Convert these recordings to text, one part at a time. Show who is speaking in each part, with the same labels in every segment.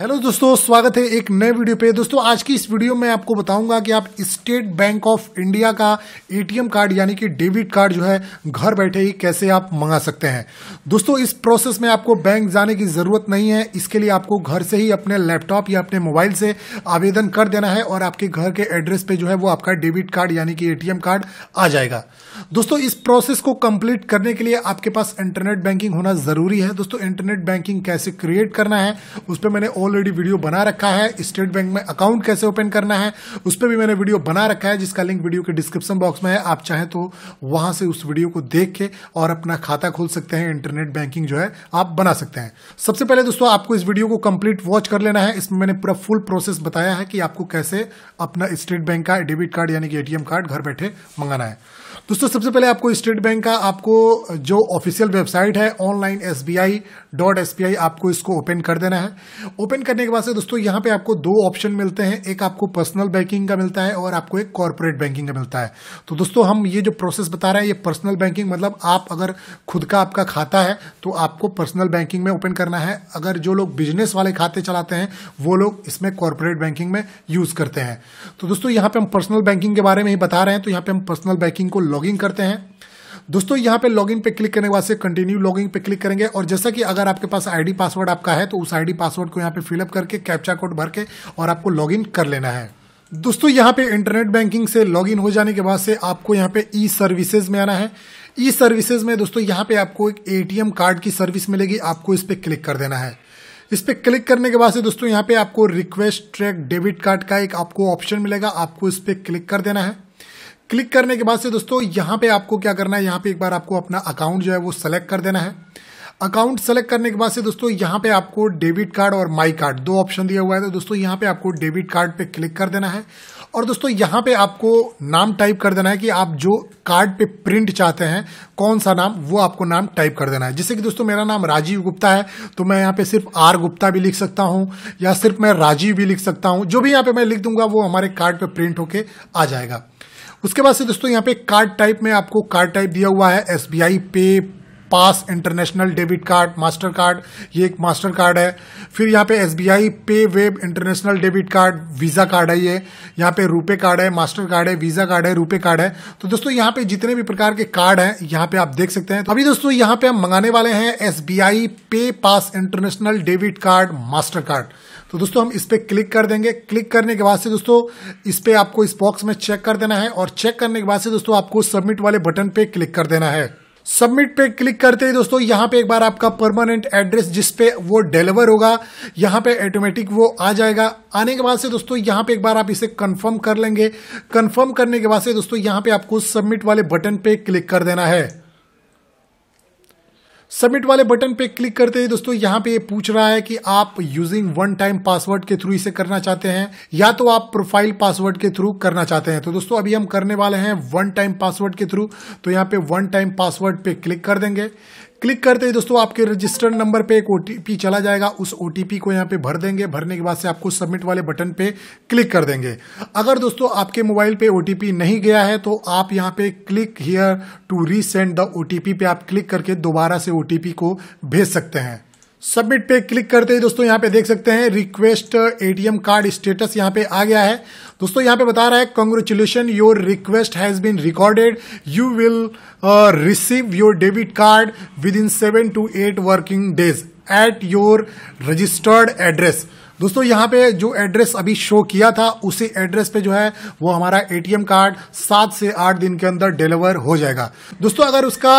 Speaker 1: hello दोस्तों स्वागत है एक नए वीडियो पे दोस्तों आज की इस वीडियो में आपको बताऊंगा कि आप स्टेट बैंक ऑफ इंडिया का एटीएम कार्ड यानी कि डेबिट कार्ड जो है घर बैठे ही कैसे आप मंगा सकते हैं दोस्तों इस प्रोसेस में आपको बैंक जाने की ज़रूरत नहीं है इसके लिए आपको घर से ही अपने लैपटॉप या अपने मोबाइल से आवेदन कर देना है और आपके घर के एड्रेस पर जो है वो आपका डेबिट कार्ड यानी कि ए कार्ड आ जाएगा दोस्तों इस प्रोसेस को कंप्लीट करने के लिए आपके पास इंटरनेट बैंकिंग होना ज़रूरी है दोस्तों इंटरनेट बैंकिंग कैसे क्रिएट करना है उस पर मैंने ऑलरेडी वीडियो बना रखा है स्टेट बैंक में अकाउंट कैसे ओपन करना है उस पर भी मैंने वीडियो बना रखा है जिसका लिंक वीडियो के डिस्क्रिप्शन बॉक्स में है आप चाहें तो वहां से उस वीडियो को देख के और अपना खाता खोल सकते हैं इंटरनेट बैंकिंग जो है आप बना सकते हैं सबसे पहले दोस्तों आपको इस वीडियो को कंप्लीट वॉच कर लेना है इसमें मैंने पूरा फुल प्रोसेस बताया है कि आपको कैसे अपना स्टेट बैंक का डेबिट कार्ड यानी कि एटीएम कार्ड घर बैठे मंगाना है दोस्तों सबसे पहले आपको स्टेट बैंक का आपको जो ऑफिशियल वेबसाइट है ऑनलाइन एस आपको इसको ओपन कर देना है ओपन ओपन करने के बाद से दोस्तों यहाँ पे आपको दो ऑप्शन मिलते हैं एक आपको पर्सनल बैंकिंग का मिलता है और आपको एक कॉरपोरेट बैंकिंग का मिलता है तो दोस्तों हम ये जो प्रोसेस बता रहे हैं ये पर्सनल बैंकिंग मतलब आप अगर खुद का आपका खाता है तो आपको पर्सनल बैंकिंग में ओपन करना है अगर जो लोग बिजनेस वाले खाते चलाते हैं वो लोग इसमें कॉर्पोरेट बैंकिंग में यूज करते हैं तो दोस्तों यहाँ पे हम पर्सनल बैंकिंग के बारे में ही बता रहे हैं तो यहाँ पे हम पर्सनल बैंकिंग को लॉग करते हैं दोस्तों यहाँ पे लॉगिन पे क्लिक करने के बाद से कंटिन्यू लॉगिन पे क्लिक करेंगे और जैसा कि अगर आपके पास आईडी पासवर्ड आपका है तो उस आईडी पासवर्ड को यहाँ पे फिलअप करके कैप्चा कोड भर के और आपको लॉगिन कर लेना है दोस्तों यहाँ पे इंटरनेट बैंकिंग से लॉगिन हो जाने के बाद से आपको यहाँ पे ई सर्विसेज में आना है ई सर्विसेज में दोस्तों यहाँ पे आपको एक एटीएम कार्ड की सर्विस मिलेगी आपको इस पर क्लिक कर देना है इस पर क्लिक करने के बाद से दोस्तों यहाँ पे आपको रिक्वेस्ट ट्रैक डेबिट कार्ड का एक आपको ऑप्शन मिलेगा आपको इस पर क्लिक कर देना है क्लिक करने के बाद से दोस्तों यहाँ पे आपको क्या करना है यहाँ पे एक बार आपको अपना अकाउंट जो है वो सेलेक्ट कर देना है अकाउंट सेलेक्ट करने के बाद से दोस्तों यहाँ पे आपको डेबिट कार्ड और माई कार्ड दो ऑप्शन दिया हुआ है तो दोस्तों यहाँ पे आपको डेबिट कार्ड पे क्लिक कर देना है और दोस्तों यहाँ पे आपको नाम टाइप कर देना है कि आप जो कार्ड पे प्रिंट चाहते हैं कौन सा नाम वो आपको नाम टाइप कर देना है जैसे कि दोस्तों मेरा नाम राजीव गुप्ता है तो मैं यहाँ पे सिर्फ आर गुप्ता भी लिख सकता हूँ या सिर्फ मैं राजीव भी लिख सकता हूँ जो भी यहाँ पे मैं लिख दूंगा वो हमारे कार्ड पर प्रिंट होके आ जाएगा उसके बाद से दोस्तों यहाँ पे कार्ड टाइप में आपको कार्ड टाइप दिया हुआ है S pay pass international debit card Mastercard ये एक मास्टर कार्ड है फिर यहाँ पे S pay wave international debit card Visa card है ये यहाँ पे रुपे कार्ड है मास्टर कार्ड है वीज़ा कार्ड है रुपे कार्ड है तो दोस्तों यहाँ पे जितने भी प्रकार के कार्ड हैं यहाँ पे आप देख सकते हैं तो अभी दोस्तों यहाँ पे हम मंगाने वाले हैं S pay pass international debit card Mastercard तो दोस्तों हम इस पर क्लिक कर देंगे क्लिक करने के बाद से दोस्तों इस पर आपको इस बॉक्स में चेक कर देना है और चेक करने के बाद से दोस्तों आपको सबमिट वाले बटन पे क्लिक कर देना है सबमिट पे क्लिक करते ही दोस्तों यहाँ पे एक बार आपका परमानेंट एड्रेस जिस पे वो डिलीवर होगा यहाँ पे ऑटोमेटिक वो आ जाएगा आने के बाद से दोस्तों यहाँ पे एक बार आप इसे कंफर्म कर लेंगे कंफर्म करने के बाद से दोस्तों यहाँ पे आपको सबमिट वाले बटन पे क्लिक कर देना है सबमिट वाले बटन पे क्लिक करते ही दोस्तों यहाँ पे ये पूछ रहा है कि आप यूजिंग वन टाइम पासवर्ड के थ्रू इसे करना चाहते हैं या तो आप प्रोफाइल पासवर्ड के थ्रू करना चाहते हैं तो दोस्तों अभी हम करने वाले हैं वन टाइम पासवर्ड के थ्रू तो यहाँ पे वन टाइम पासवर्ड पे क्लिक कर देंगे क्लिक करते ही दोस्तों आपके रजिस्टर्ड नंबर पे एक ओ चला जाएगा उस ओ को यहाँ पे भर देंगे भरने के बाद से आपको सबमिट वाले बटन पे क्लिक कर देंगे अगर दोस्तों आपके मोबाइल पे ओ नहीं गया है तो आप यहाँ पे click here to resend the ओ पे आप क्लिक करके दोबारा से ओ को भेज सकते हैं सबमिट पे क्लिक करते ही दोस्तों यहाँ पे देख सकते हैं रिक्वेस्ट एटीएम कार्ड स्टेटस यहाँ पे आ गया है दोस्तों यहाँ पे बता रहा है congratulation your request has been recorded you will receive your debit card within seven to eight working days at your registered address दोस्तों यहाँ पे जो एड्रेस अभी शो किया था उसी एड्रेस पे जो है वो हमारा एटीएम कार्ड सात से आठ दिन के अंदर डिलीवर हो जाएगा दोस्तों अगर उसका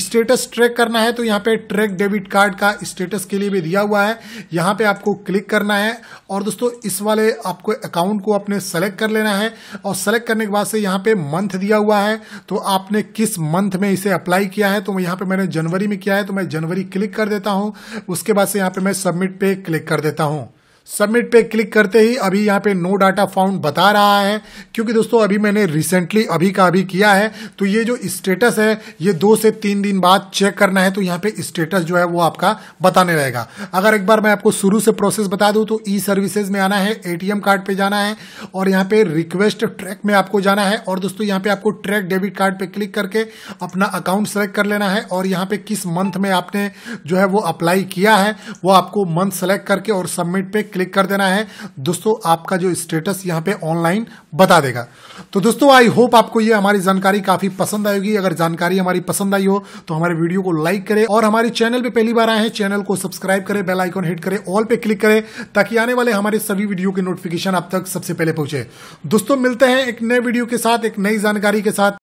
Speaker 1: स्टेटस ट्रैक करना है तो यहाँ पे ट्रैक डेबिट कार्ड का स्टेटस के लिए भी दिया हुआ है यहाँ पे आपको क्लिक करना है और दोस्तों इस वाले आपको अकाउंट को अपने सेलेक्ट कर लेना है और सेलेक्ट करने के बाद से यहाँ पे मंथ दिया हुआ है तो आपने किस मंथ में इसे अप्लाई किया है तो यहाँ पे मैंने जनवरी में किया है तो मैं जनवरी क्लिक कर देता हूँ उसके बाद से यहाँ पर मैं सबमिट पे क्लिक कर देता हूँ सबमिट पे क्लिक करते ही अभी यहाँ पे नो डाटा फाउंड बता रहा है क्योंकि दोस्तों अभी मैंने रिसेंटली अभी का अभी किया है तो ये जो स्टेटस है ये दो से तीन दिन बाद चेक करना है तो यहाँ पे स्टेटस जो है वो आपका बताने रहेगा अगर एक बार मैं आपको शुरू से प्रोसेस बता दूँ तो ई सर्विसेज में आना है ए कार्ड पर जाना है और यहाँ पर रिक्वेस्ट ट्रैक में आपको जाना है और दोस्तों यहाँ पे आपको ट्रैक डेबिट कार्ड पर क्लिक करके अपना अकाउंट सेलेक्ट कर लेना है और यहाँ पे किस मंथ में आपने जो है वो अप्लाई किया है वो आपको मंथ सेलेक्ट करके और सबमिट पर क्लिक कर देना है दोस्तों आपका जो स्टेटस यहाँ पे ऑनलाइन बता देगा तो दोस्तों आई होप आपको ये हमारी जानकारी काफी पसंद आएगी अगर जानकारी हमारी पसंद आई हो तो हमारे वीडियो को लाइक करें और हमारे चैनल पे पहली बार आए हैं चैनल को सब्सक्राइब करें बेल आइकॉन हिट करें ऑल पे क्लिक करें ताकि आने वाले हमारे सभी वीडियो के नोटिफिकेशन आप तक सबसे पहले पहुंचे दोस्तों मिलते हैं एक नए वीडियो के साथ एक नई जानकारी के साथ